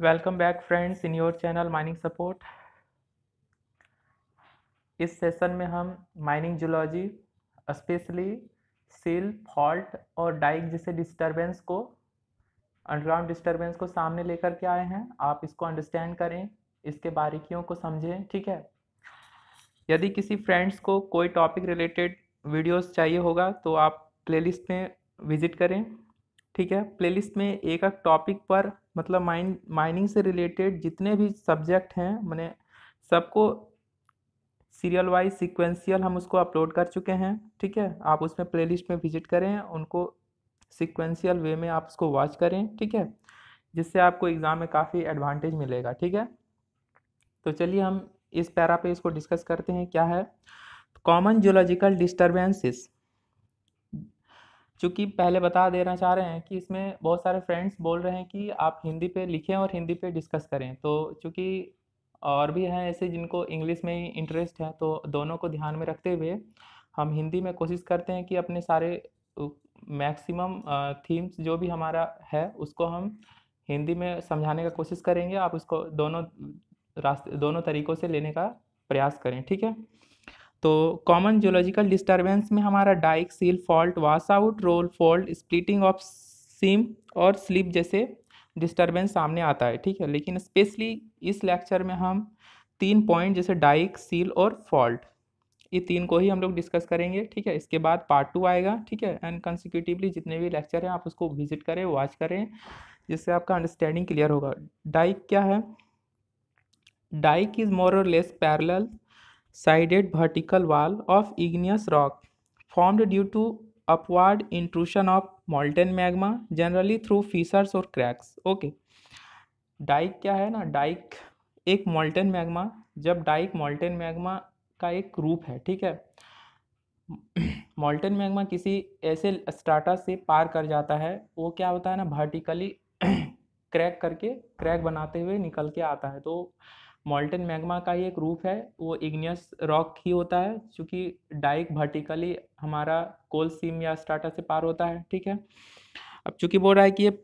Welcome back friends in your channel mining support इस session में हम mining geology specially sill fault और dike जैसे डिस्टरबेंस को अंडरग्राउंड डिस्टरबेंस को सामने लेकर के आए हैं आप इसको अंडरस्टैंड करें इसके बारीकियों को समझें ठीक है यदि किसी फ्रेंड्स को कोई टॉपिक रिलेटेड वीडियोस चाहिए होगा तो आप प्लेलिस्ट में विजिट करें ठीक है प्लेलिस्ट में एक एक टॉपिक पर मतलब माइन माइनिंग से रिलेटेड जितने भी सब्जेक्ट हैं मैंने सबको सीरियल वाइज सिक्वेंशियल हम उसको अपलोड कर चुके हैं ठीक है आप उसमें प्लेलिस्ट में विजिट करें उनको सिक्वेंशियल वे में आप उसको वॉच करें ठीक है जिससे आपको एग्ज़ाम में काफ़ी एडवांटेज मिलेगा ठीक है तो चलिए हम इस पैरा पे इसको डिस्कस करते हैं क्या है कॉमन जोलॉजिकल डिस्टर्बेंसेस चूँकि पहले बता देना चाह रहे हैं कि इसमें बहुत सारे फ्रेंड्स बोल रहे हैं कि आप हिंदी पे लिखें और हिंदी पे डिस्कस करें तो चूँकि और भी हैं ऐसे जिनको इंग्लिश में ही इंटरेस्ट है तो दोनों को ध्यान में रखते हुए हम हिंदी में कोशिश करते हैं कि अपने सारे मैक्सिमम थीम्स जो भी हमारा है उसको हम हिंदी में समझाने का कोशिश करेंगे आप उसको दोनों रास्ते दोनों तरीक़ों से लेने का प्रयास करें ठीक है तो कॉमन जियोलॉजिकल डिस्टर्बेंस में हमारा dike sill fault wash out roll fault splitting of seam और स्लिप जैसे डिस्टर्बेंस सामने आता है ठीक है लेकिन स्पेशली इस लेक्चर में हम तीन पॉइंट जैसे डाइक सील और फॉल्ट ये तीन को ही हम लोग डिस्कस करेंगे ठीक है इसके बाद पार्ट टू आएगा ठीक है एंड कंसिक्यूटिवली जितने भी लेक्चर हैं आप उसको विजिट करें वॉच करें जिससे आपका अंडरस्टैंडिंग क्लियर होगा डाइक क्या है Dyke is more or less parallel sided vertical wall of igneous rock formed due to upward intrusion of molten magma generally through fissures or cracks okay dike क्या है ना dike एक molten magma जब dike molten magma का एक रूप है ठीक है मोल्टन मैग्मा किसी ऐसे स्ट्राटा से पार कर जाता है वो क्या होता है ना वर्टिकली क्रैक करके क्रैक बनाते हुए निकल के आता है तो मॉल्टन मैग्मा का ही एक रूप है वो इग्नियस रॉक ही होता है चूँकि डाइक वर्टिकली हमारा कोल सीम या स्टाटा से पार होता है ठीक है अब चूँकि बोल रहा है कि ये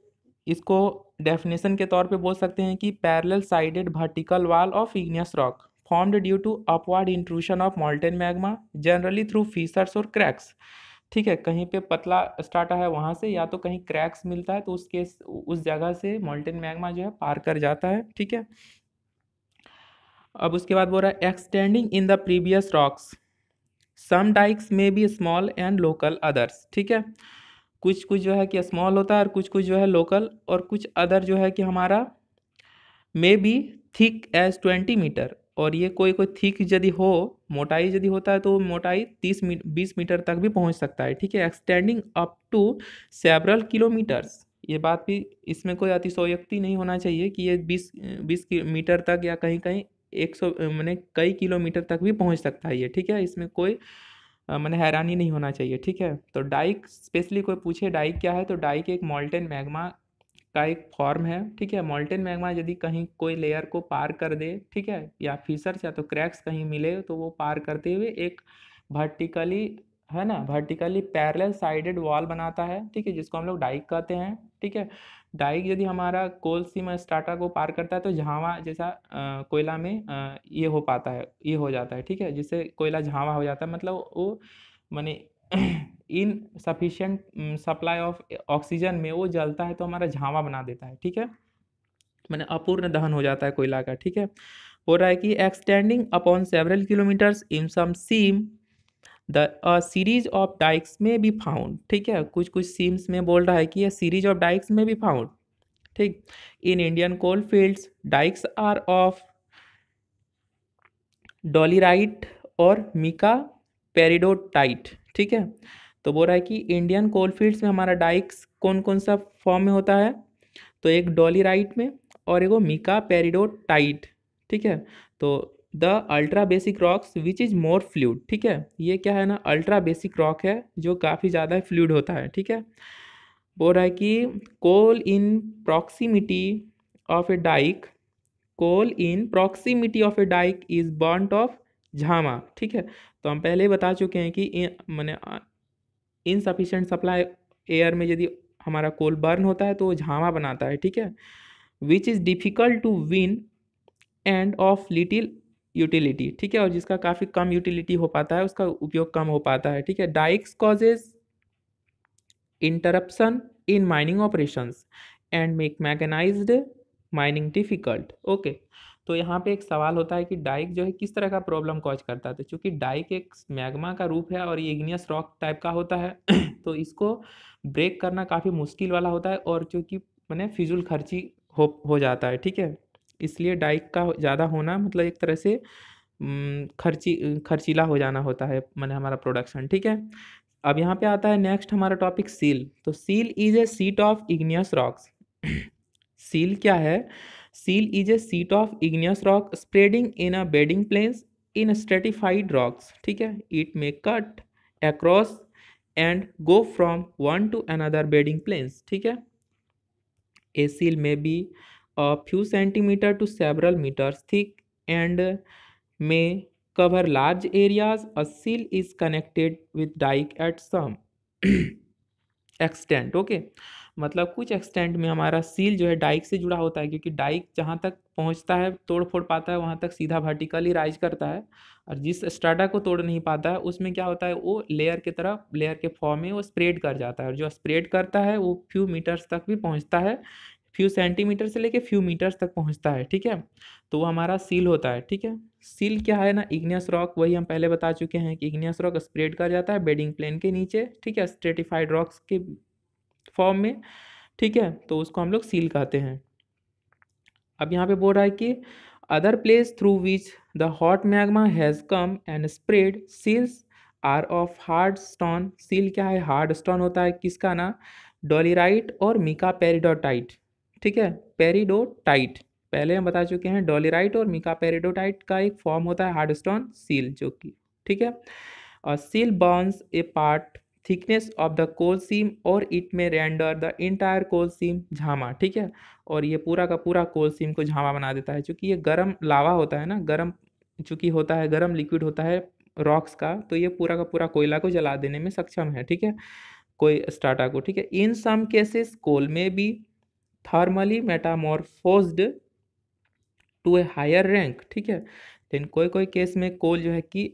इसको डेफिनेशन के तौर पे बोल सकते हैं कि parallel sided vertical wall of igneous rock formed due to upward intrusion of molten magma generally through fissures or cracks ठीक है कहीं पे पतला स्टाटा है वहाँ से या तो कहीं क्रैक्स मिलता है तो उस केस उस जगह से मॉल्टन मैग्मा जो है पार कर जाता है ठीक है अब उसके बाद बोल रहा है extending in the previous rocks some dikes may be small and local others ठीक है कुछ कुछ जो है कि स्मॉल होता है और कुछ कुछ जो है लोकल और कुछ अदर जो है कि हमारा may be thick as twenty metre और ये कोई कोई थिक यदि हो मोटाई यदि होता है तो मोटाई तीस मी बीस मीटर तक भी पहुंच सकता है ठीक है extending up to several kilometres ये बात भी इसमें कोई अतिशोयक्ति नहीं होना चाहिए कि ये बीस बीस मीटर तक या कहीं कहीं एक सौ मैंने कई किलोमीटर तक भी पहुंच सकता है ये ठीक है इसमें कोई मैंने हैरानी नहीं होना चाहिए ठीक है तो डाइक स्पेशली कोई पूछे डाइक क्या है तो डाइक एक मॉल्टेन मैग्मा का एक फॉर्म है ठीक है मॉल्टेन मैग्मा यदि कहीं कोई लेयर को पार कर दे ठीक है या फीसर्स या तो क्रैक्स कहीं मिले तो वो पार करते हुए एक वर्टिकली है ना वर्टिकली पैरेलल साइडेड वॉल बनाता है ठीक है जिसको हम लोग डाइक कहते हैं ठीक है डाइक यदि हमारा कोल सीमा स्टाटा को पार करता है तो झावा जैसा कोयला में आ, ये हो पाता है ये हो जाता है ठीक है जिससे कोयला झावा हो जाता है मतलब वो माने insufficient supply of oxygen में वो जलता है तो हमारा झावा बना देता है ठीक है मैंने अपूर्ण दहन हो जाता है कोयला का ठीक है हो रहा है कि extending upon several kilometres in some seam the series of dikes में भी फाउंड ठीक है कुछ कुछ सीम्स में बोल रहा है कि यह सीरीज ऑफ डाइक्स में भी फाउंड ठीक in Indian coal fields dikes are of dolerite or mica peridotite ठीक है तो बोल रहा है कि इंडियन कोल फील्ड्स में हमारा डाइक्स कौन कौन सा फॉर्म में होता है तो एक डोलीराइट में और एगो मिका पेरिडोटाइट ठीक है तो the ultra basic rocks which is more fluid ठीक है ये क्या है ना अल्ट्रा बेसिक रॉक है जो काफ़ी ज़्यादा फ्लूड होता है ठीक है बोल रहा है कि coal in proximity of a dike coal in proximity of a dike is burnt of jhama ठीक है तो हम पहले बता चुके हैं कि मैंने इनसफिशेंट सप्लाई एयर में यदि हमारा कोल बर्न होता है तो वो झामा बनाता है ठीक है which is difficult to win and of little utility ठीक है और जिसका काफ़ी कम यूटिलिटी हो पाता है उसका उपयोग कम हो पाता है ठीक है dikes causes interruption in mining operations and make mechanised mining difficult okay तो यहाँ पे एक सवाल होता है कि डाइक जो है किस तरह का प्रॉब्लम कॉज करता था चूँकि डाइक एक मैग्मा का रूप है और ये इग्नियस रॉक टाइप का होता है तो इसको ब्रेक करना काफ़ी मुश्किल वाला होता है और चूँकि मैंने फिजुल खर्ची हो हो जाता है ठीक है इसलिए डाइक का ज़्यादा होना मतलब एक तरह से खर्ची खर्चीला हो जाना होता है मैंने हमारा प्रोडक्शन ठीक है अब यहाँ पे आता है नेक्स्ट हमारा टॉपिक सील तो sill is a sheet of igneous rocks sill क्या है sill is a sheet of igneous rock spreading in a bedding planes in stratified rocks ठीक है it may cut across and go from one to another bedding planes ठीक है a sill may be a few centimeter to several meters thick and may cover large areas a seal is connected with dike at some extent okay मतलब कुछ extent में हमारा seal जो है Dyke से जुड़ा होता है क्योंकि डाइक जहाँ तक पहुँचता है तोड़ फोड़ पाता है वहाँ तक सीधा वर्टिकली राइज करता है और जिस स्टाटा को तोड़ नहीं पाता है उसमें क्या होता है वो लेयर की तरफ लेयर के फॉर्म में वो स्प्रेड कर जाता है और जो स्प्रेड करता है वो फ्यू मीटर्स तक भी पहुँचता है फ्यू सेंटीमीटर से लेके फ्यू मीटर्स तक पहुंचता है ठीक है तो वो हमारा सील होता है ठीक है सील क्या है ना इग्नियस रॉक वही हम पहले बता चुके हैं कि इग्नियस रॉक स्प्रेड कर जाता है बेडिंग प्लेन के नीचे ठीक है स्ट्रेटिफाइड रॉक्स के फॉर्म में ठीक है तो उसको हम लोग सील कहते हैं अब यहाँ पे बोल रहा है कि other place through which the hot magma has come and spread sills are of hard stone sill क्या है हार्ड स्टोन होता है किसका ना डोलीराइट और मिका पेरिडोटाइट ठीक है पेरीडोटाइट पहले हम बता चुके हैं डोलेराइट और मिका पेरीडोटाइट का एक फॉर्म होता है हार्ड स्टोन सील जो कि ठीक है और sill burns a part thickness of the coal seam और it may render the entire coal seam jhama ठीक है और ये पूरा का पूरा कोल सीम को झामा बना देता है क्योंकि ये गर्म लावा होता है ना गर्म चूँकि होता है गर्म लिक्विड होता है रॉक्स का तो ये पूरा का पूरा कोयला को जला देने में सक्षम है ठीक है कोई स्टाटा को ठीक है इन सम केसेस कोल में भी thermally metamorphosed to a higher rank ठीक है लेकिन कोई कोई केस में कोल जो है कि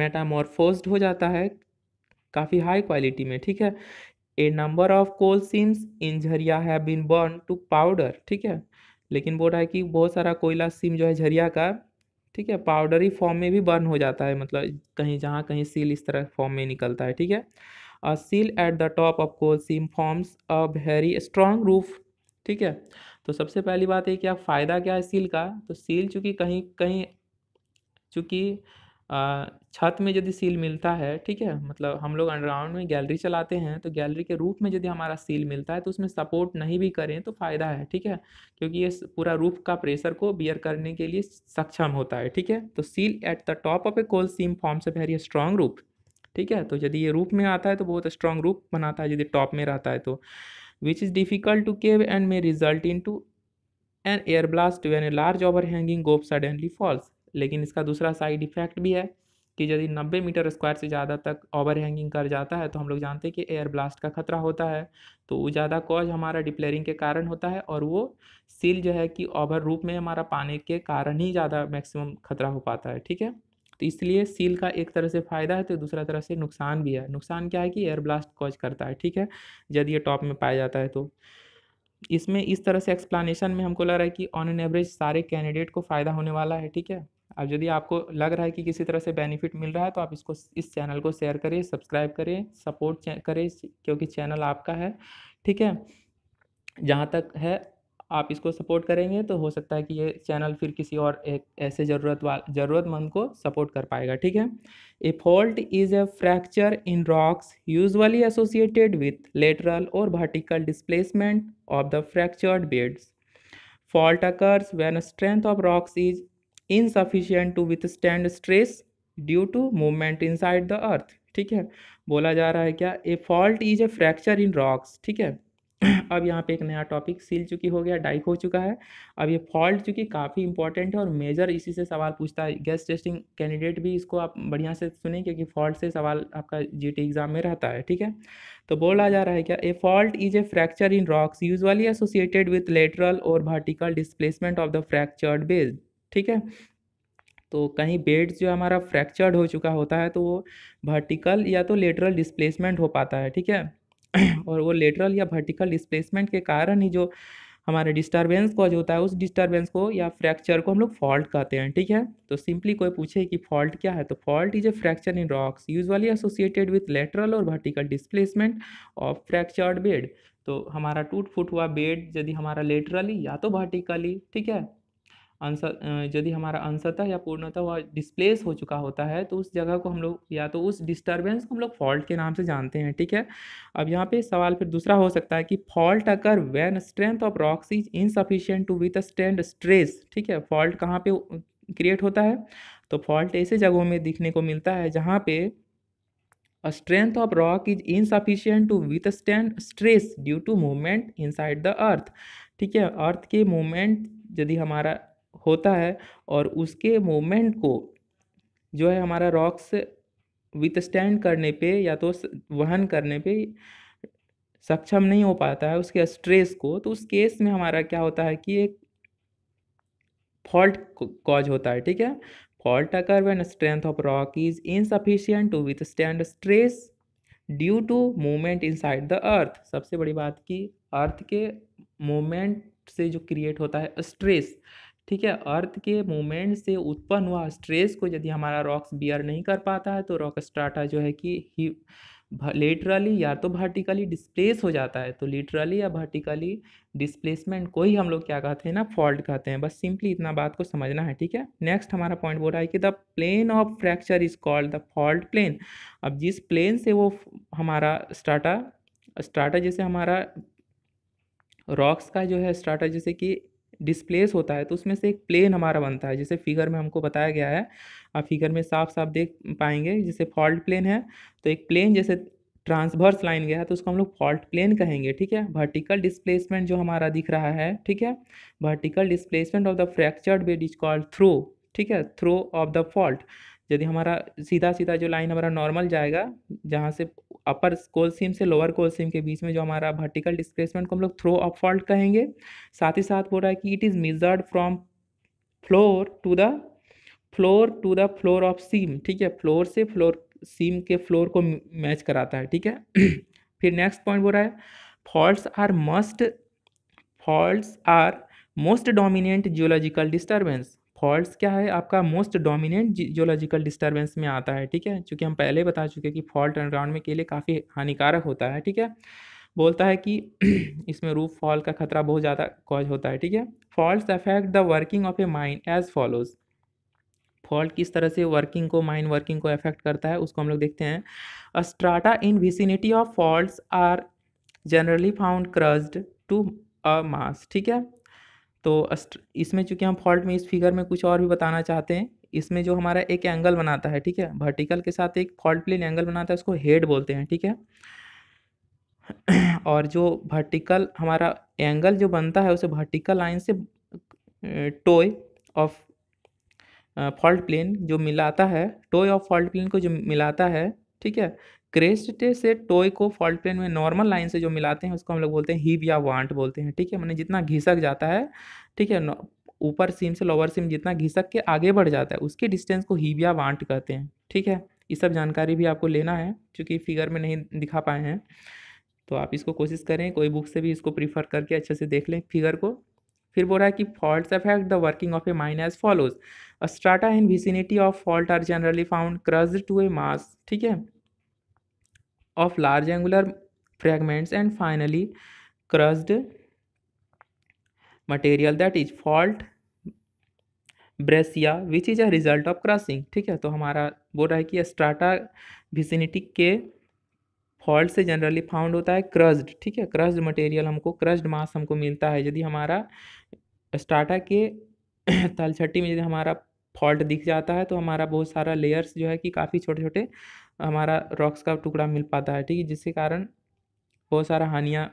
मेटामॉर्फोज्ड हो जाता है काफ़ी हाई क्वालिटी में ठीक है a number of coal seams in Jharia have been burn to powder ठीक है लेकिन बोल रहा है कि बहुत सारा कोयला सीम जो है झरिया का ठीक है पाउडरी फॉर्म में भी बर्न हो जाता है मतलब कहीं जहाँ कहीं सील इस तरह फॉर्म में निकलता है ठीक है a sill at the top of coal seam forms a very strong roof ठीक है तो सबसे पहली बात है क्या फ़ायदा क्या है सील का तो सील चूँकि कहीं कहीं चूँकि छत में यदि सील मिलता है ठीक है मतलब हम लोग अंडरग्राउंड में गैलरी चलाते हैं तो गैलरी के रूप में यदि हमारा सील मिलता है तो उसमें सपोर्ट नहीं भी करें तो फ़ायदा है ठीक है क्योंकि ये पूरा रूफ का प्रेशर को बियर करने के लिए सक्षम होता है ठीक है तो sill at the top of a coal seam form से वेरी स्ट्रॉन्ग रूफ ठीक है तो यदि ये रूप में आता है तो बहुत स्ट्रॉन्ग रूप बनाता है यदि टॉप में रहता है तो which is difficult to cave and may result in to an air blast when a large overhanging goaf suddenly falls लेकिन इसका दूसरा साइड इफेक्ट भी है कि यदि 90 मीटर स्क्वायर से ज़्यादा तक ओवर हैंगिंग कर जाता है तो हम लोग जानते हैं कि एयर ब्लास्ट का खतरा होता है तो वो ज़्यादा कॉज हमारा डिप्लेयरिंग के कारण होता है और वो सील जो है कि ओवर रूप में हमारा पानी के कारण ही ज़्यादा मैक्सिमम खतरा हो पाता है ठीक है तो इसलिए सील का एक तरह से फ़ायदा है तो दूसरा तरह से नुकसान भी है नुकसान क्या है कि एयर ब्लास्ट कॉज करता है ठीक है जब ये टॉप में पाया जाता है तो इसमें इस तरह से एक्सप्लानेशन में हमको लग रहा है कि ऑन एन एवरेज सारे कैंडिडेट को फ़ायदा होने वाला है ठीक है अब यदि आपको लग रहा है कि किसी तरह से बेनिफिट मिल रहा है तो आप इसको इस चैनल को शेयर करें सब्सक्राइब करें सपोर्ट करें क्योंकि चैनल आपका है ठीक है जहाँ तक है आप इसको सपोर्ट करेंगे तो हो सकता है कि ये चैनल फिर किसी और एक ऐसे ज़रूरत वाल ज़रूरतमंद को सपोर्ट कर पाएगा ठीक है a fault is a fracture in rocks usually associated with lateral or vertical displacement of the fractured beds fault occurs when strength of rocks is insufficient to withstand stress due to movement inside the earth ठीक है बोला जा रहा है क्या a fault is a fracture in rocks ठीक है अब यहाँ पे एक नया टॉपिक सील चुकी हो गया डाइक हो चुका है अब ये फॉल्ट चूँकि काफ़ी इंपॉर्टेंट है और मेजर इसी से सवाल पूछता है गेस्ट टेस्टिंग कैंडिडेट भी इसको आप बढ़िया से सुने क्योंकि फॉल्ट से सवाल आपका जीटी एग्जाम में रहता है ठीक है तो बोला जा रहा है क्या a fault is a fracture in rocks usually associated with lateral or vertical displacement of the fractured beds ठीक है तो कहीं बेड जो हमारा फ्रैक्चर्ड हो चुका होता है तो वो वर्टिकल या तो लेटरल डिस्प्लेसमेंट हो पाता है ठीक है और वो लेटरल या वर्टिकल डिस्प्लेसमेंट के कारण ही जो हमारे डिस्टर्बेंस कॉज होता है उस डिस्टर्बेंस को या फ्रैक्चर को हम लोग फॉल्ट कहते हैं ठीक है तो सिंपली कोई पूछे कि फॉल्ट क्या है तो fault is a fracture in rocks usually associated with lateral or vertical displacement of fractured bed तो हमारा टूट फूट हुआ बेड यदि हमारा लेटरली या तो वर्टिकली ठीक है अंश यदि हमारा अंशतः या पूर्णतः वह डिस्प्लेस हो चुका होता है तो उस जगह को हम लोग या तो उस डिस्टर्बेंस को हम लोग फॉल्ट के नाम से जानते हैं ठीक है अब यहाँ पे सवाल फिर दूसरा हो सकता है कि फॉल्ट अगर when strength of rocks is insufficient to withstand stress ठीक है फॉल्ट कहाँ पे क्रिएट होता है तो फॉल्ट ऐसे जगहों में दिखने को मिलता है जहाँ पे strength of rock is insufficient to withstand stress due to movement inside the earth ठीक है अर्थ के मूवमेंट यदि हमारा होता है और उसके मोमेंट को जो है हमारा रॉक्स विथस्टैंड करने पे या तो वहन करने पे सक्षम नहीं हो पाता है उसके स्ट्रेस को तो उस केस में हमारा क्या होता है कि एक फॉल्ट कॉज होता है ठीक है fault occur when strength of rock is insufficient to withstand stress due to movement side the earth सबसे बड़ी बात कि अर्थ के मूवमेंट से जो क्रिएट होता है स्ट्रेस ठीक है अर्थ के मूवमेंट से उत्पन्न हुआ स्ट्रेस को यदि हमारा रॉक्स बियर नहीं कर पाता है तो रॉक स्ट्राटा जो है कि ही लेटरली या तो वर्टिकली डिस्प्लेस हो जाता है तो लिटरली या वर्टिकली डिस्प्लेसमेंट को ही हम लोग क्या कहते हैं ना फॉल्ट कहते हैं बस सिंपली इतना बात को समझना है ठीक है नेक्स्ट हमारा पॉइंट बोल रहा है कि the plane of fracture is called the fault plane अब जिस प्लेन से वो हमारा स्टाटा स्टाटा जैसे हमारा रॉक्स का जो है स्टाटा जैसे कि डिस्प्लेस होता है तो उसमें से एक प्लेन हमारा बनता है जिसे फिगर में हमको बताया गया है आप फिगर में साफ साफ देख पाएंगे जिसे फॉल्ट प्लेन है तो एक प्लेन जैसे ट्रांसवर्स लाइन गया है तो उसको हम लोग फॉल्ट प्लेन कहेंगे ठीक है वर्टिकल डिस्प्लेसमेंट जो हमारा दिख रहा है ठीक है vertical displacement of the fractured bed is called throw ठीक है थ्रो ऑफ द फॉल्ट यदि हमारा सीधा सीधा जो लाइन हमारा नॉर्मल जाएगा जहाँ से अपर कोल सीम से लोअर कोल सीम के बीच में जो हमारा वर्टिकल डिस्प्लेसमेंट को हम लोग थ्रो ऑफ फॉल्ट कहेंगे साथ ही साथ बोल रहा है कि it is measured from floor to the floor to the floor of seam ठीक है फ्लोर से फ्लोर सीम के फ्लोर को मैच कराता है ठीक है फिर नेक्स्ट पॉइंट हो रहा है faults are must faults are most dominant geological disturbance faults क्या है आपका मोस्ट डोमिनेंट जियोलॉजिकल डिस्टर्बेंस में आता है ठीक है चूँकि हम पहले बता चुके हैं कि फॉल्ट में के लिए काफ़ी हानिकारक होता है ठीक है बोलता है कि इसमें रूफ फॉल का खतरा बहुत ज़्यादा कॉज होता है ठीक है fault affect the working of a mind as follows fault किस तरह से वर्किंग को माइंड वर्किंग को अफेक्ट करता है उसको हम लोग देखते हैं a strata in vicinity of fault are generally found crushed to a mass ठीक है तो इसमें चूँकि हम फॉल्ट में इस फिगर में कुछ और भी बताना चाहते हैं इसमें जो हमारा एक एंगल बनाता है ठीक है वर्टिकल के साथ एक फॉल्ट प्लेन एंगल बनाता है उसको हेड बोलते हैं ठीक है और जो वर्टिकल हमारा एंगल जो बनता है उसे वर्टिकल लाइन से टोय ऑफ फॉल्ट प्लेन जो मिलाता है टोय ऑफ फॉल्ट प्लेन को जो मिलाता है ठीक है क्रेस्ट से टोय को फॉल्ट प्लेन में नॉर्मल लाइन से जो मिलाते हैं उसको हम लोग बोलते हैं हीप या वांट बोलते हैं ठीक है मैंने जितना घिसक जाता है ठीक है ऊपर सीम से लोअर सीम जितना घिसक के आगे बढ़ जाता है उसके डिस्टेंस को हीप या वांट कहते हैं ठीक है ये सब जानकारी भी आपको लेना है चूँकि फिगर में नहीं दिखा पाए हैं तो आप इसको कोशिश करें कोई बुक से भी इसको प्रीफर करके अच्छे से देख लें फिगर को फिर बोल रहा है कि fault affect the working of a mine as follows strata in vicinity of fault are generally found crushed to a mass ठीक है of large angular fragments and finally crushed material that is fault breccia which is a result of crossing ठीक है तो हमारा बोल रहा है कि स्ट्राटा विसिनिटी के फॉल्ट से जनरली फाउंड होता है क्रस्ड ठीक है क्रस्ड मटेरियल हमको क्रस्ड मास हमको मिलता है यदि हमारा स्ट्राटा के तलछट्टी में यदि हमारा फॉल्ट दिख जाता है तो हमारा बहुत सारा लेयर्स जो है कि काफ़ी छोटे छोटे हमारा रॉक्स का टुकड़ा मिल पाता है ठीक है जिसके कारण बहुत सारा हानियाँ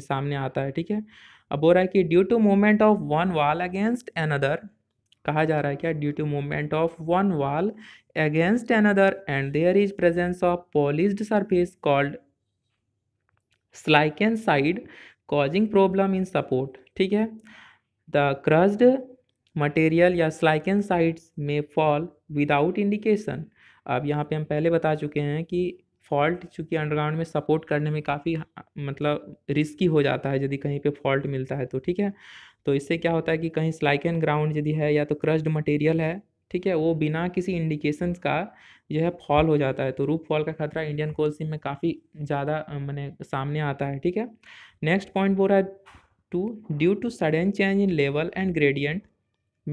सामने आता है ठीक है अब बोल रहा है कि due to movement of one wall against another कहा जा रहा है क्या due to movement of one wall against another and there is presence of polished surface called slickenside causing problem in support ठीक है द क्रस्ड मटेरियल या slickensides में fall without indication अब यहाँ पे हम पहले बता चुके हैं कि फॉल्ट चूँकि अंडरग्राउंड में सपोर्ट करने में काफ़ी मतलब रिस्की हो जाता है यदि कहीं पे फॉल्ट मिलता है तो ठीक है तो इससे क्या होता है कि कहीं स्लाइकन ग्राउंड यदि है या तो क्रस्ड मटेरियल है ठीक है वो बिना किसी इंडिकेशंस का जो है फॉल हो जाता है तो रूप फॉल का खतरा इंडियन कोल सिम में काफ़ी ज़्यादा मैंने सामने आता है ठीक है नेक्स्ट पॉइंट बोल रहा है two due to sudden change in level and gradient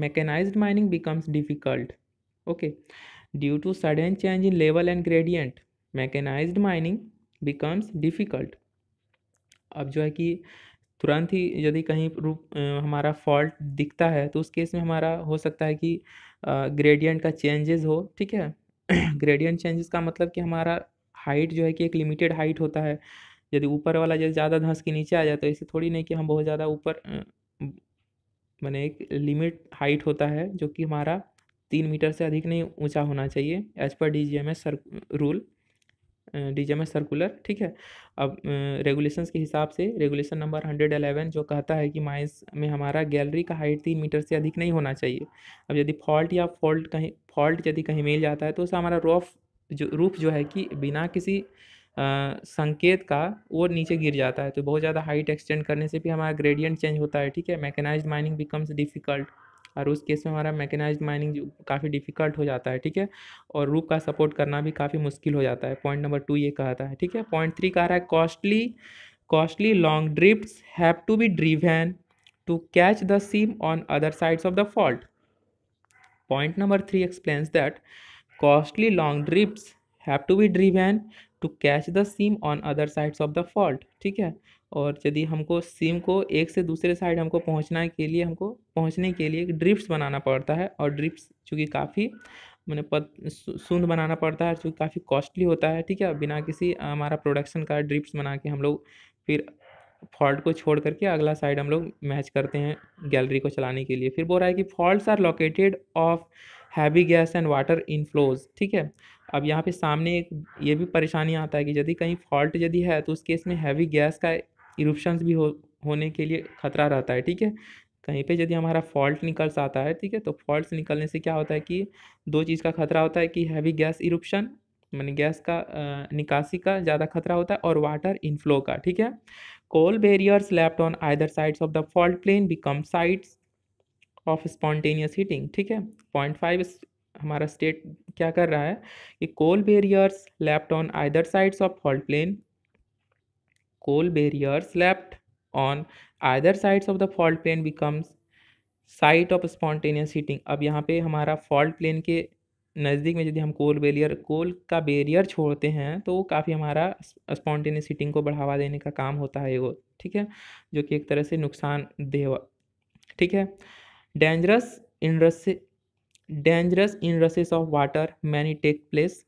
mechanise mining becomes difficult okay due to sudden change in level and gradient mechanise mining becomes difficult अब जो है कि तुरंत ही यदि कहीं रूप हमारा फॉल्ट दिखता है तो उस केस में हमारा हो सकता है कि ग्रेडियंट का चेंजेस हो ठीक है ग्रेडियंट चेंजेस का मतलब कि हमारा हाइट जो है कि एक लिमिटेड हाइट होता है यदि ऊपर वाला जब ज़्यादा धंस के नीचे आ जाए तो ऐसे थोड़ी नहीं कि हम बहुत ज़्यादा ऊपर मैंने एक लिमिट हाइट होता है जो कि हमारा तीन मीटर से अधिक नहीं ऊंचा होना चाहिए एज पर D G M S rule D G M S circular ठीक है अब रेगुलेशन के हिसाब से रेगुलेशन नंबर हंड्रेड एलेवन जो कहता है कि माइंस में हमारा गैलरी का हाइट तीन मीटर से अधिक नहीं होना चाहिए अब यदि फॉल्ट या फॉल्ट कहीं फॉल्ट यदि कहीं मिल जाता है तो उसे हमारा रोफ जो रूफ जो है कि बिना किसी आ, संकेत का वो नीचे गिर जाता है तो बहुत ज़्यादा हाइट एक्सटेंड करने से भी हमारा ग्रेडियंट चेंज होता है ठीक है मैकेनाइज माइनिंग बिकम्स डिफिकल्ट और उस केस में हमारा मैकेनाइज माइनिंग काफ़ी डिफिकल्ट हो जाता है ठीक है और रूप का सपोर्ट करना भी काफ़ी मुश्किल हो जाता है पॉइंट नंबर टू ये कहता है ठीक है पॉइंट थ्री कह रहा है costly costly long drifts have to be driven to catch the seam on other sides of the fault point number three explains that costly long drifts have to be driven to catch the seam on other sides of the fault ठीक है और यदि हमको SIM को एक से दूसरे side हमको पहुंचना के लिए हमको पहुंचने के लिए एक ड्रिप्स बनाना पड़ता है और ड्रिप्स चूँकि काफ़ी मैंने पद सूंद बनाना पड़ता है चूँकि काफ़ी कॉस्टली होता है ठीक है बिना किसी हमारा प्रोडक्शन का ड्रिप्स बना के हम लोग फिर फॉल्ट को छोड़ करके अगला साइड हम लोग मैच करते हैं गैलरी को चलाने के लिए फिर बोल रहा है कि fault are located of heavy gas and water inflows ठीक है अब यहाँ पे सामने एक ये भी परेशानी आता है कि यदि कहीं फॉल्ट यदि है तो उस केस में हैवी गैस का इरुप्शंस भी हो होने के लिए खतरा रहता है ठीक है कहीं पे यदि हमारा फॉल्ट निकल आता है ठीक है तो फॉल्ट निकलने से क्या होता है कि दो चीज़ का खतरा होता है कि हैवी गैस इरुप्शन मैंने गैस का निकासी का ज़्यादा खतरा होता है और वाटर इनफ्लो का ठीक है coal barriers left on either sides of the fault plane become sides of spontaneous heating ठीक है पॉइंट फाइव हमारा स्टेट क्या कर रहा है कि coal barriers left on either sides of fault plane coal barriers left on either sides of the fault plane becomes site of spontaneous heating. अब यहाँ पे हमारा फॉल्ट प्लेन के नज़दीक में यदि हम कोल बेरियर कोल का बेरियर छोड़ते हैं तो काफ़ी हमारा स्पॉन्टेनियस हीटिंग को बढ़ावा देने का काम होता है वो ठीक है जो कि एक तरह से नुकसान देवा ठीक है dangerous inrush dangerous inrushes of water many take place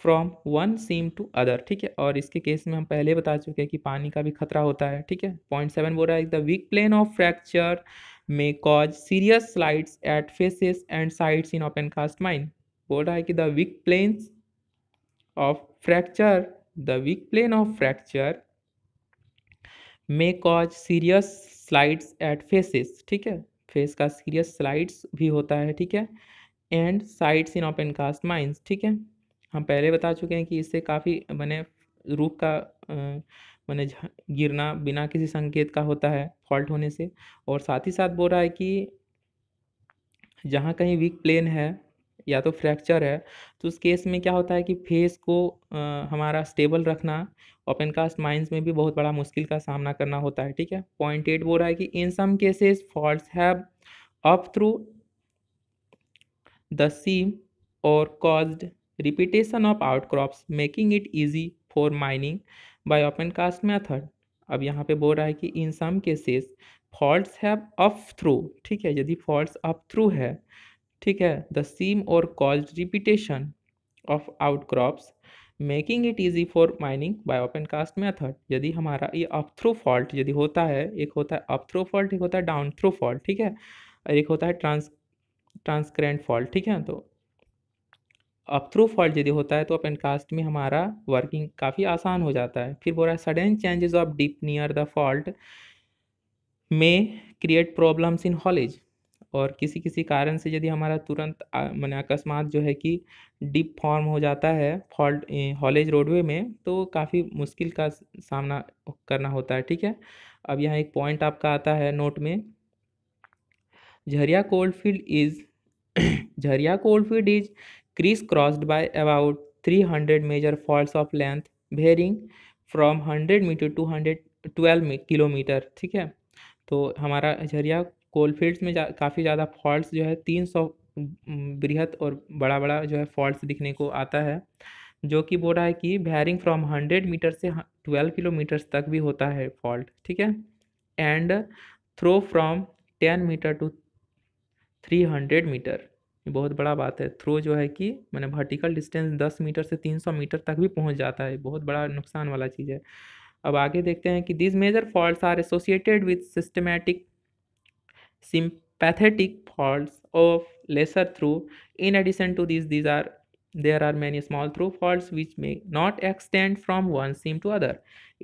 from one seam to other ठीक है और इसके केस में हम पहले बता चुके हैं कि पानी का भी खतरा होता है ठीक है पॉइंट सेवन बोल रहा है the weak plane of fracture may cause serious slides at faces and sides in open cast mine बोल रहा है कि the weak planes of fracture the weak plane of fracture may cause serious slides at faces ठीक है face का serious slides भी होता है ठीक है and sides in open cast mines ठीक है हम पहले बता चुके हैं कि इससे काफ़ी मैंने रूप का मैंने गिरना बिना किसी संकेत का होता है फॉल्ट होने से और साथ ही साथ बोल रहा है कि जहाँ कहीं वीक प्लेन है या तो फ्रैक्चर है तो उस केस में क्या होता है कि फेस को आ, हमारा स्टेबल रखना ओपन कास्ट माइंस में भी बहुत बड़ा मुश्किल का सामना करना होता है ठीक है पॉइंट एट बोल रहा है कि in some cases fault have up through the seam और caused repetition of outcrops making it easy for mining by open cast method अब यहाँ पे बोल रहा है कि in some cases faults have up through ठीक है यदि फॉल्ट्स अप थ्रू है ठीक है द सीम और called repetition of outcrops making it easy for mining by open cast method यदि हमारा ये अप थ्रू फॉल्ट यदि होता है एक होता है अप थ्रू फॉल्ट एक होता है डाउन थ्रू फॉल्ट ठीक है और एक होता है ट्रांस ट्रांसकरेंट फॉल्ट ठीक है तो अब थ्रू फॉल्ट यदि होता है तो अपन कास्ट में हमारा वर्किंग काफ़ी आसान हो जाता है फिर बोल रहा है sudden changes of dip near the fault में क्रिएट प्रॉब्लम्स इन हॉलेज और किसी किसी कारण से यदि हमारा तुरंत मैंने अकस्मात जो है कि डीप फॉर्म हो जाता है फॉल्ट हॉलेज रोडवे में तो काफ़ी मुश्किल का सामना करना होता है ठीक है अब यहाँ एक पॉइंट आपका आता है नोट में Jharia coal field is Jharia coal field is crossed by about three hundred major fault of length varying from hundred metre to hundred twelve kilometre ठीक है तो हमारा झरिया कोलफील्ड्स में जा, काफ़ी ज़्यादा फॉल्ट्स जो है तीन सौ बृहद और बड़ा बड़ा जो है फॉल्ट्स दिखने को आता है जो कि बोल रहा है कि वेरिंग फ्रॉम हंड्रेड मीटर से ट्वेल्व किलोमीटर्स तक भी होता है फॉल्ट ठीक है and throw from ten metre to three hundred metre ये बहुत बड़ा बात है थ्रो जो है कि मैंने वर्टिकल डिस्टेंस 10 मीटर से 300 मीटर तक भी पहुंच जाता है बहुत बड़ा नुकसान वाला चीज़ है अब आगे देखते हैं कि this major faults are associated with systematic sympathetic fault of lesser throw in addition to this these are there are many small throw fault which may not extend from one seam to other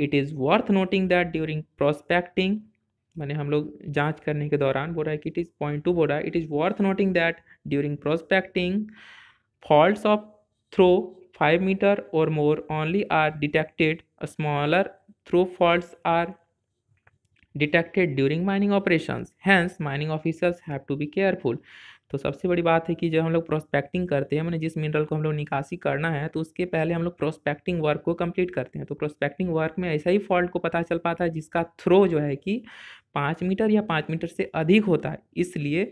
it is worth noting that during prospecting मैंने हम लोग जांच करने के दौरान बोल रहा है कि इट इज़ पॉइंट टू बोल रहा है it is worth noting that during prospecting fault of throw five metre और more only are detected smaller throw fault are detected during mining operation hence mining officers have to be careful तो सबसे बड़ी बात है कि जब हम लोग प्रोस्पेक्टिंग करते हैं मैंने जिस मिनरल को हम लोग निकासी करना है तो उसके पहले हम लोग प्रोस्पेक्टिंग वर्क को कंप्लीट करते हैं तो प्रोस्पेक्टिंग वर्क में ऐसा ही फॉल्ट को पता चल पाता है जिसका थ्रो जो है कि पाँच मीटर या पाँच मीटर से अधिक होता है इसलिए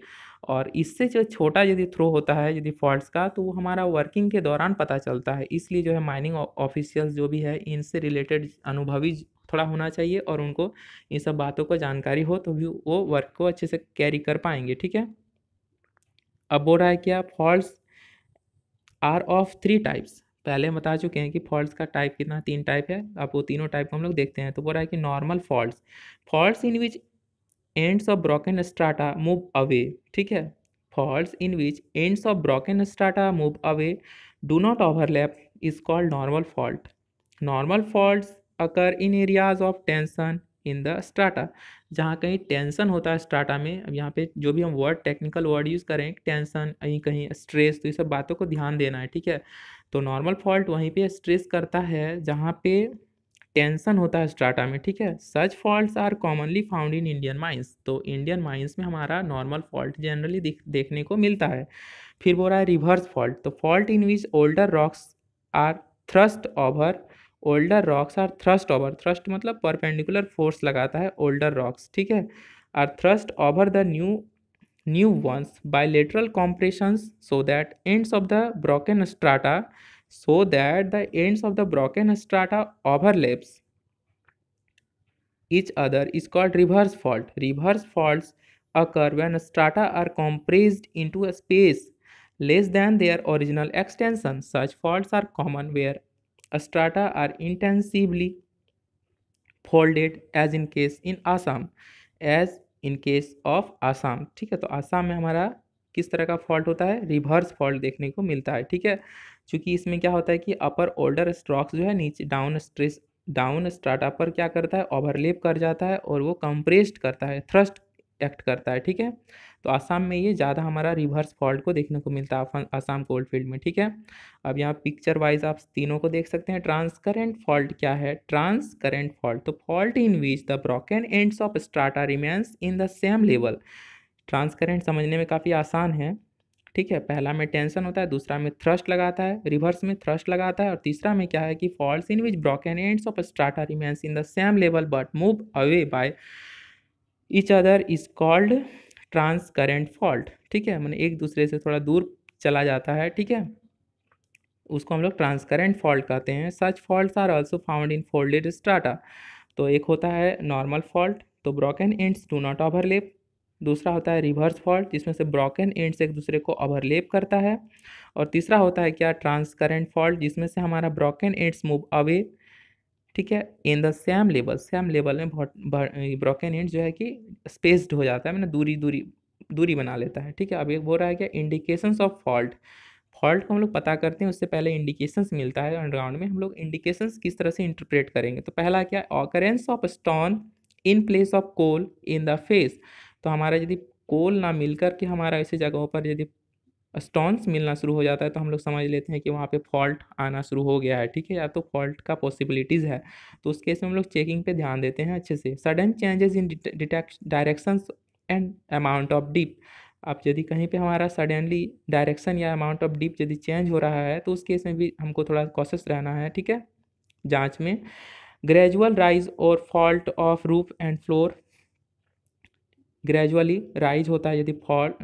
और इससे जो छोटा यदि थ्रो होता है यदि फॉल्ट्स का तो वो हमारा वर्किंग के दौरान पता चलता है इसलिए जो है माइनिंग ऑफिशियल्स जो भी है इनसे रिलेटेड अनुभवी थोड़ा होना चाहिए और उनको इन सब बातों को जानकारी हो तो भी वो वर्क को अच्छे से कैरी कर पाएंगे ठीक है अब बोल रहा है क्या fault are of three types पहले बता चुके हैं कि फॉल्ट का टाइप कितना तीन टाइप है आप वो तीनों टाइप को हम लोग देखते हैं तो बोल रहा है कि normal fault fault in which ends of broken strata move away ठीक है fault in which ends of broken strata move away do not overlap is called normal fault normal fault occur in areas of tension in the strata जहाँ कहीं tension होता है strata में अब यहाँ पे जो भी हम वर्ड टेक्निकल वर्ड यूज़ करें टेंशन कहीं कहीं स्ट्रेस तो ये सब बातों को ध्यान देना है ठीक है तो नॉर्मल फॉल्ट वहीं पे स्ट्रेस करता है जहाँ पे टेंशन होता है स्टाटा में ठीक है such fault are commonly found in Indian mines तो इंडियन माइंस में हमारा नॉर्मल फॉल्ट जनरली देखने को मिलता है फिर बोल रहा है रिवर्स फॉल्ट तो fault in which older rocks are thrust over older rocks are thrust over thrust मतलब परपेंडिकुलर फोर्स लगाता है ओल्डर रॉक्स ठीक है are thrust over the new new ones by lateral so that ends of the broken strata so that the ends of the broken strata laps each other is called reverse fault reverse fault occur when strata are compressed in to a space less than the original extension such fault are common where strata are intensively folded as in case in Assam as in case of Assam ठीक है तो आसाम में हमारा किस तरह का fault होता है रिवर्स फॉल्ट देखने को मिलता है ठीक है चूंकि इसमें क्या होता है कि अपर ओल्डर स्ट्रॉक्स जो है नीचे डाउन स्ट्रेस डाउन स्ट्राटा पर क्या करता है ओवरलेप कर जाता है और वो कंप्रेस्ड करता है थ्रस्ट एक्ट करता है ठीक है तो आसाम में ये ज़्यादा हमारा रिवर्स फॉल्ट को देखने को मिलता है आसाम कोल्ड फील्ड में ठीक है अब यहाँ पिक्चर वाइज आप तीनों को देख सकते हैं ट्रांस करेंट फॉल्ट क्या है ट्रांस करेंट फॉल्ट तो fault in which the broken ends of strata remains in the same level transcurrent समझने में काफ़ी आसान है ठीक है पहला में टेंशन होता है दूसरा में थ्रस्ट लगाता है रिवर्स में थ्रस्ट लगाता है और तीसरा में क्या है कि fault in which broken ends of strata remains in the same level but move away by each other is called transcurrent fault ठीक है मैंने एक दूसरे से थोड़ा दूर चला जाता है ठीक है उसको हम लोग ट्रांसकरेंट फॉल्ट कहते हैं such fault are also found in folded strata तो एक होता है नॉर्मल फॉल्ट तो broken ends do not overlap दूसरा होता है रिवर्स फॉल्ट जिसमें से ब्रोकन एंड्स एक दूसरे को ओवरलेप करता है और तीसरा होता है क्या ट्रांसकरेंट फॉल्ट जिसमें से हमारा ब्रोकन एंड्स मूव अवे ठीक है in the same level same level में ब्रोकन एंड जो है कि स्पेस्ड हो जाता है मैंने मतलब दूरी दूरी दूरी बना लेता है ठीक है अब एक बोल रहा है क्या इंडिकेशंस ऑफ फॉल्ट फॉल्ट को हम लोग पता करते हैं उससे पहले इंडिकेशंस मिलता है अंडरग्राउंड में हम लोग इंडिकेशंस किस तरह से इंटरप्रेट करेंगे तो पहला क्या occurrence of stone in place of coal in the face तो हमारा यदि कोल ना मिलकर के हमारा ऐसी जगहों पर यदि स्टोन्स मिलना शुरू हो जाता है तो हम लोग समझ लेते हैं कि वहाँ पे फॉल्ट आना शुरू हो गया है ठीक है या तो फॉल्ट का पॉसिबिलिटीज़ है तो उस केस में हम लोग चेकिंग पे ध्यान देते हैं अच्छे से sudden changes in directions and amount of dip अब यदि कहीं पे हमारा सडनली डायरेक्शन या अमाउंट ऑफ डीप यदि चेंज हो रहा है तो उस केस में भी हमको थोड़ा कॉशस रहना है ठीक है जाँच में ग्रेजुअल राइज और fault of roof and floor gradually rise होता है यदि फॉल्ट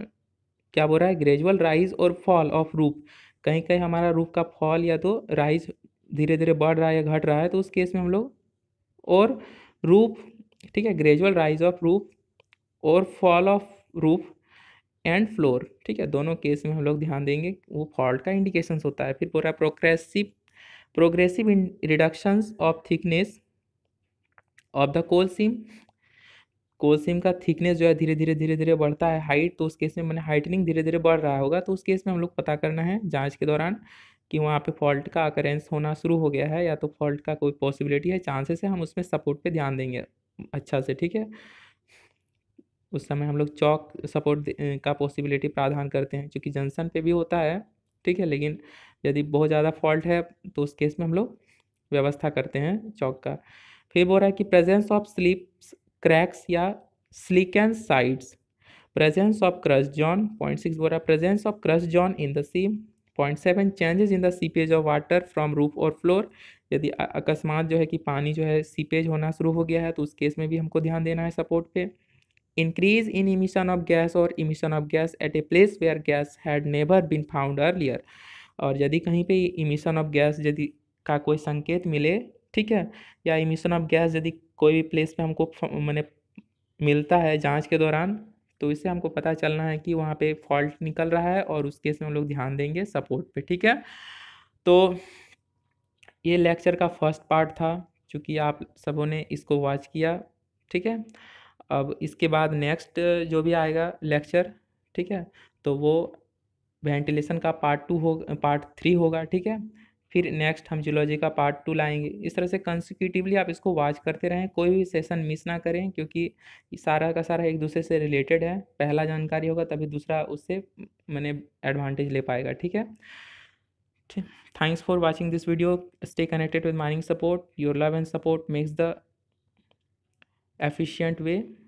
क्या बोल रहा है ग्रेजुअल राइज और फॉल ऑफ रूप कहीं कहीं हमारा रूप का फॉल या तो राइज धीरे धीरे बढ़ रहा है या घट रहा है तो उस केस में हम लोग और रूप ठीक है ग्रेजुअल राइज ऑफ रूप और fall of roof and floor ठीक है दोनों केस में हम लोग ध्यान देंगे वो फॉल्ट का इंडिकेशन होता है फिर बोल रहा है progressive progressive reductions of thickness of the coal seam coal seam का थिकनेस जो है धीरे धीरे धीरे धीरे बढ़ता है हाइट तो उस केस में मैंने हाइटनिंग धीरे धीरे बढ़ रहा होगा तो उस केस में हम लोग पता करना है जाँच के दौरान कि वहाँ पे फॉल्ट का अकरेंस होना शुरू हो गया है या तो फॉल्ट का कोई पॉसिबिलिटी है चांसेस है हम उसमें सपोर्ट पे ध्यान देंगे अच्छा से ठीक है उस समय हम लोग चौक सपोर्ट का पॉसिबिलिटी प्रावधान करते हैं क्योंकि जंक्शन पर भी होता है ठीक है लेकिन यदि बहुत ज़्यादा फॉल्ट है तो उस केस में हम लोग व्यवस्था करते हैं चौक का फिर बोल रहा है कि प्रेजेंस ऑफ स्लीप्स क्रैक्स या slickensides of zone point six बोल रहा presence of crush zone in the seam point seven changes in the seepage of water from roof और फ्लोर यदि अकस्मात जो है कि पानी जो है सीपेज होना शुरू हो गया है तो उस केस में भी हमको ध्यान देना है सपोर्ट पे increase in emission of gas और emission of gas at a place where gas had never been found earlier और यदि कहीं पे इमिशन ऑफ गैस यदि का कोई संकेत मिले ठीक है या इमिशन ऑफ गैस यदि कोई भी प्लेस में हमको मैंने मिलता है जांच के दौरान तो इससे हमको पता चलना है कि वहाँ पे फॉल्ट निकल रहा है और उस केस में हम लोग ध्यान देंगे सपोर्ट पे ठीक है तो ये लेक्चर का फर्स्ट पार्ट था चूँकि आप सबों ने इसको वॉच किया ठीक है अब इसके बाद नेक्स्ट जो भी आएगा लेक्चर ठीक है तो वो वेंटिलेशन का पार्ट टू हो पार्ट थ्री होगा ठीक है फिर नेक्स्ट हम जियोलॉजी का पार्ट टू लाएंगे इस तरह से कंसिक्यूटिवली आप इसको वॉच करते रहें कोई भी सेशन मिस ना करें क्योंकि सारा का सारा एक दूसरे से रिलेटेड है पहला जानकारी होगा तभी दूसरा उससे मैंने एडवांटेज ले पाएगा ठीक है thanks for watching this video stay connected with mining support your love and support makes the efficient way